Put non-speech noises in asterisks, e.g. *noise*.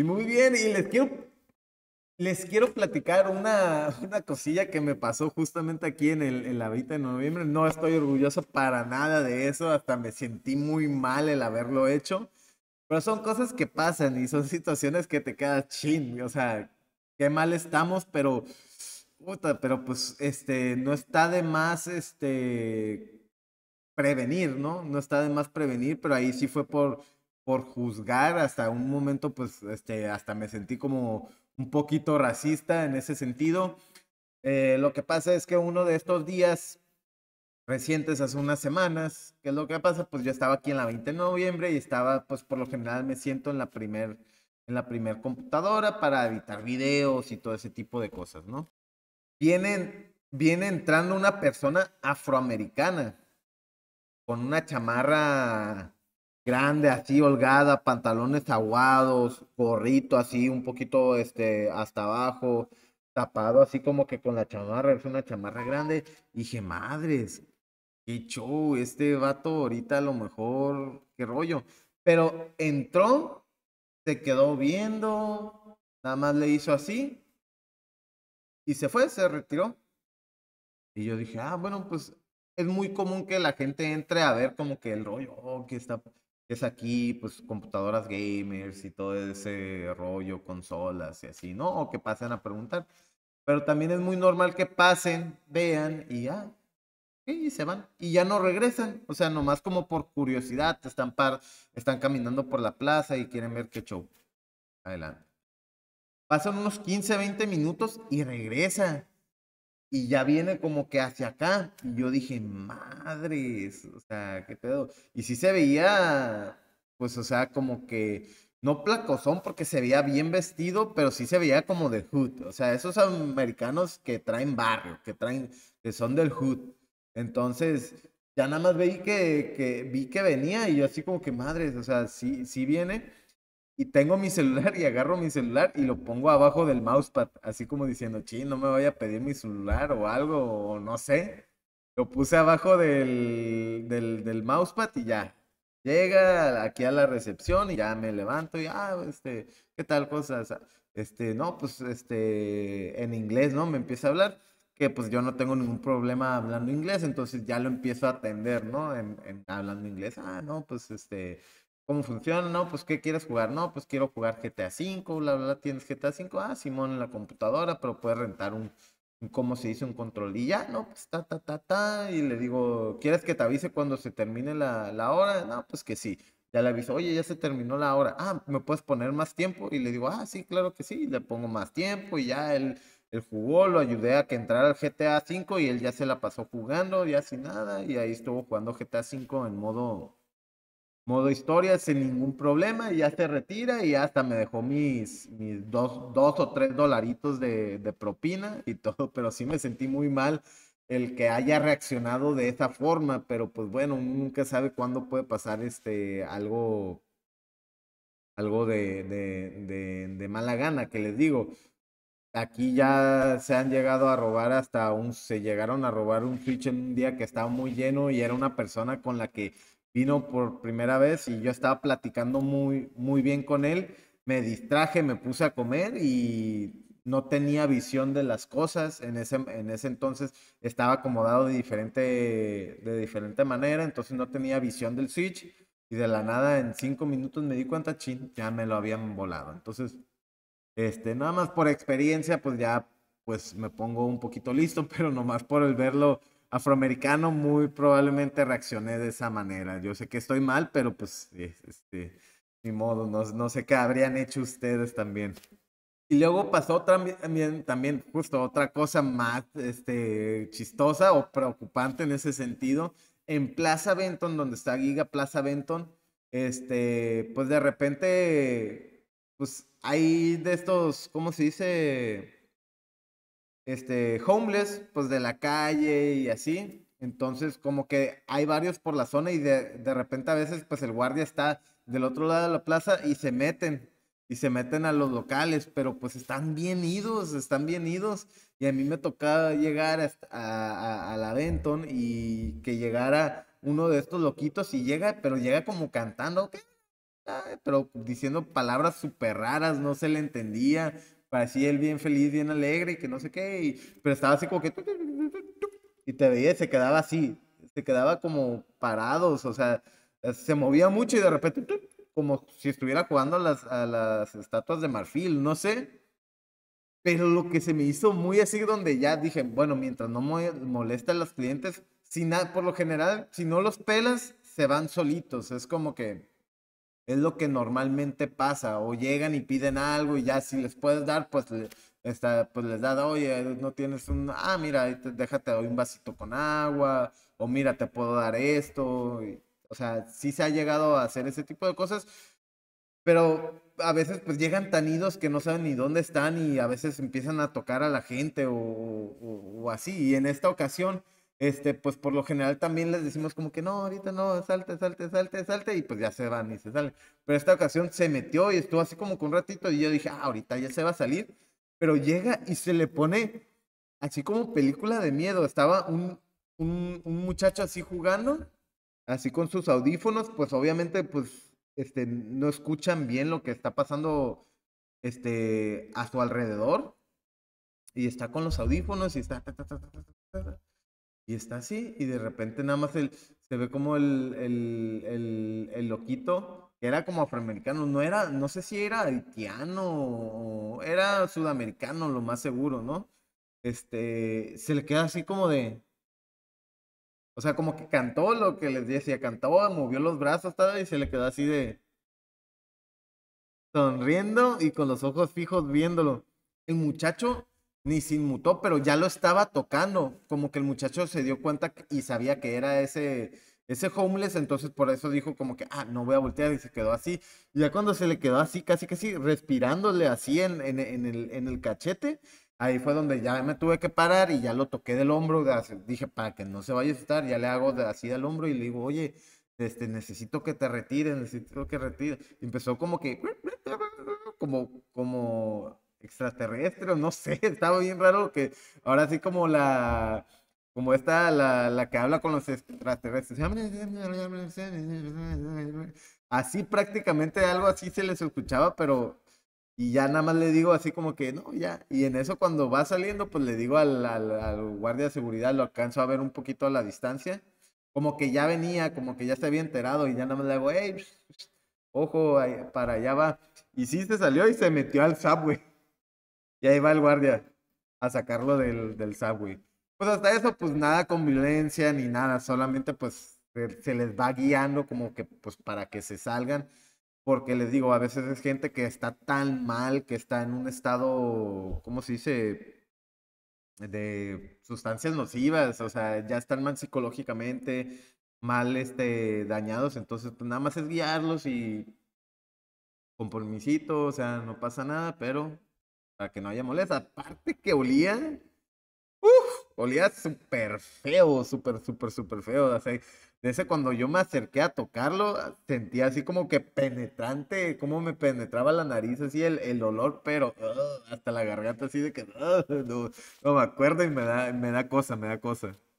Y muy bien, y les quiero, les quiero platicar una, una cosilla que me pasó justamente aquí en, el, en la Vita de noviembre. No estoy orgulloso para nada de eso, hasta me sentí muy mal el haberlo hecho. Pero son cosas que pasan y son situaciones que te quedas chin, o sea, qué mal estamos, pero, pero pues, este, no está de más, este, prevenir, ¿no? No está de más prevenir, pero ahí sí fue por por juzgar hasta un momento, pues, este, hasta me sentí como un poquito racista en ese sentido. Eh, lo que pasa es que uno de estos días recientes, hace unas semanas, que es lo que pasa, pues yo estaba aquí en la 20 de noviembre y estaba, pues por lo general me siento en la primer, en la primer computadora para editar videos y todo ese tipo de cosas, ¿no? Viene, viene entrando una persona afroamericana con una chamarra grande, así holgada, pantalones aguados, gorrito así un poquito este hasta abajo, tapado así como que con la chamarra, es una chamarra grande. dije, madres, qué show, este vato ahorita a lo mejor, qué rollo. Pero entró, se quedó viendo, nada más le hizo así y se fue, se retiró. Y yo dije, ah, bueno, pues es muy común que la gente entre a ver como que el rollo, que está, es aquí, pues, computadoras gamers y todo ese rollo, consolas y así, ¿no? O que pasen a preguntar. Pero también es muy normal que pasen, vean y ya. Y se van. Y ya no regresan. O sea, nomás como por curiosidad. Están, par, están caminando por la plaza y quieren ver qué show. Adelante. Pasan unos 15, 20 minutos y regresa y ya viene como que hacia acá. Y yo dije, madres, o sea, qué pedo. Y sí se veía, pues, o sea, como que, no placozón porque se veía bien vestido, pero sí se veía como de hood. O sea, esos americanos que traen barrio, que traen, que son del hood. Entonces, ya nada más vi que, que vi que venía y yo así como que, madres, o sea, sí, sí viene y tengo mi celular y agarro mi celular y lo pongo abajo del mousepad, así como diciendo, chi, no me vaya a pedir mi celular o algo, o no sé. Lo puse abajo del, del, mousepad y ya. Llega aquí a la recepción y ya me levanto y, ah, este, ¿qué tal cosas? Ah, este, no, pues, este, en inglés, ¿no? Me empieza a hablar, que pues yo no tengo ningún problema hablando inglés, entonces ya lo empiezo a atender, ¿no? hablando inglés, ah, no, pues, este, ¿Cómo funciona? No, pues ¿qué quieres jugar? No, pues quiero jugar GTA V, bla, bla, ¿Tienes GTA V? Ah, Simón en la computadora, pero puedes rentar un, ¿cómo se dice? Un control. Y ya, no, pues ta, ta, ta, ta. Y le digo, ¿quieres que te avise cuando se termine la, la hora? No, pues que sí. Ya le aviso, oye, ya se terminó la hora. Ah, ¿me puedes poner más tiempo? Y le digo, ah, sí, claro que sí. le pongo más tiempo y ya él, él jugó, lo ayudé a que entrara al GTA V y él ya se la pasó jugando, ya sin nada. Y ahí estuvo jugando GTA V en modo modo historia sin ningún problema y ya se retira y hasta me dejó mis, mis dos, o tres dolaritos de, propina y todo, pero sí me sentí muy mal el que haya reaccionado de esa forma, pero pues bueno, nunca sabe cuándo puede pasar este algo algo de, de, de mala gana, que les digo, aquí ya se han llegado a robar hasta un, se llegaron a robar un Switch en un día que estaba muy lleno y era una persona con la que vino por primera vez y yo estaba platicando muy, muy bien con él. Me distraje, me puse a comer y no tenía visión de las cosas. En ese, en ese entonces estaba acomodado de diferente, de diferente manera, entonces no tenía visión del Switch. Y de la nada, en cinco minutos me di cuenta, chin, ya me lo habían volado. Entonces, este, nada más por experiencia, pues ya pues me pongo un poquito listo, *laughs* pero nomás por el verlo afroamericano, muy probablemente reaccioné de esa manera. Yo sé que estoy mal, pero pues, este, ni modo, no, no sé qué habrían hecho ustedes también. Y luego pasó también, también justo otra cosa más este, chistosa o preocupante en ese sentido. En Plaza Benton, donde está Giga Plaza Benton, este, pues de repente, pues hay de estos, ¿cómo se dice? este, homeless, pues de la calle y así. Entonces, como que hay varios por la zona y de, de, repente a veces, pues el guardia está del otro lado de la plaza y se meten, y se meten a los locales, pero pues están bien idos, están bien idos. Y a mí me tocaba llegar a, a, la Benton y que llegara uno de estos loquitos y llega, pero llega como cantando, pero diciendo palabras súper raras, no se le entendía, Parecía él bien feliz, bien alegre y que no sé qué, y, pero estaba así como que... Y te veía y se quedaba así, se quedaba como parados, o sea, se movía mucho y de repente como si estuviera jugando a las, a las estatuas de marfil, no sé. Pero lo que se me hizo muy así, donde ya dije, bueno, mientras no molesta a los clientes, si por lo general, si no los pelas, se van solitos. Es como que es lo que normalmente pasa, o llegan y piden algo y ya si les puedes dar, pues, está, pues les da, oye, no tienes un, ah, mira, déjate doy un vasito con agua, o mira, te puedo dar esto. o sea, sí se ha llegado a hacer ese tipo de cosas, pero a veces pues llegan tan idos que no saben ni dónde están y a veces empiezan a tocar a la gente o así. Y en esta ocasión este, pues por lo general también les decimos como que no, ahorita no, salte, salte, salte, salte, y pues ya se van y se salen. Pero esta ocasión se metió y estuvo así como con un ratito y yo dije, ah, ahorita ya se va a salir, pero llega y se le pone así como película de miedo. Estaba un, un, muchacho así jugando, así con sus audífonos, pues obviamente pues este, no escuchan bien lo que está pasando este, a su alrededor. Y está con los audífonos y está y está así, y de repente nada más se ve como el, el, loquito, que era como afroamericano, no era, no sé si era haitiano o era sudamericano, lo más seguro, ¿no? Este, se le queda así como de, o sea, como que cantó lo que les decía, cantó, movió los brazos, tal, y se le quedó así de, sonriendo y con los ojos fijos viéndolo. El muchacho ni sin mutó pero ya lo estaba tocando. Como que el muchacho se dio cuenta y sabía que era ese, ese homeless, entonces por eso dijo como que, ah, no voy a voltear y se quedó así. Y ya cuando se le quedó así, casi que casi respirándole así en, en, el, en el cachete, ahí fue donde ya me tuve que parar y ya lo toqué del hombro, dije, para que no se vaya a estar ya le hago así del hombro y le digo, oye, este, necesito que te retire, necesito que retire Y empezó como que, como, como extraterrestre, no sé, *laughs* estaba bien raro que ahora sí como la como esta la, que habla con los extraterrestres. Así prácticamente algo así se les escuchaba, pero y ya nada más le digo así como que no, ya. Y en eso cuando va saliendo, pues le digo al, guardia de seguridad, lo alcanzo a ver un poquito a la distancia. Como que ya venía, como que ya se había enterado y ya nada más le digo, ojo, para allá va. Y sí se salió y se metió al subway. Y ahí va el guardia a sacarlo del, del subway. Pues hasta eso, pues nada con violencia ni nada, solamente pues se les va guiando como que pues para que se salgan. Porque les digo, a veces es gente que está tan mal, que está en un estado, ¿cómo se dice? De sustancias nocivas, o sea, ya están mal psicológicamente, mal este, dañados, entonces pues nada más es guiarlos y compromisito, o sea, no pasa nada, pero para que no haya molestia. Aparte que olía, uff, olía súper feo, súper, súper, súper feo. O de ese cuando yo me acerqué a tocarlo, sentía así como que penetrante, como me penetraba la nariz, así el, el olor, pero hasta la garganta así de que no, no, me acuerdo y me da, me da cosa, me da cosa.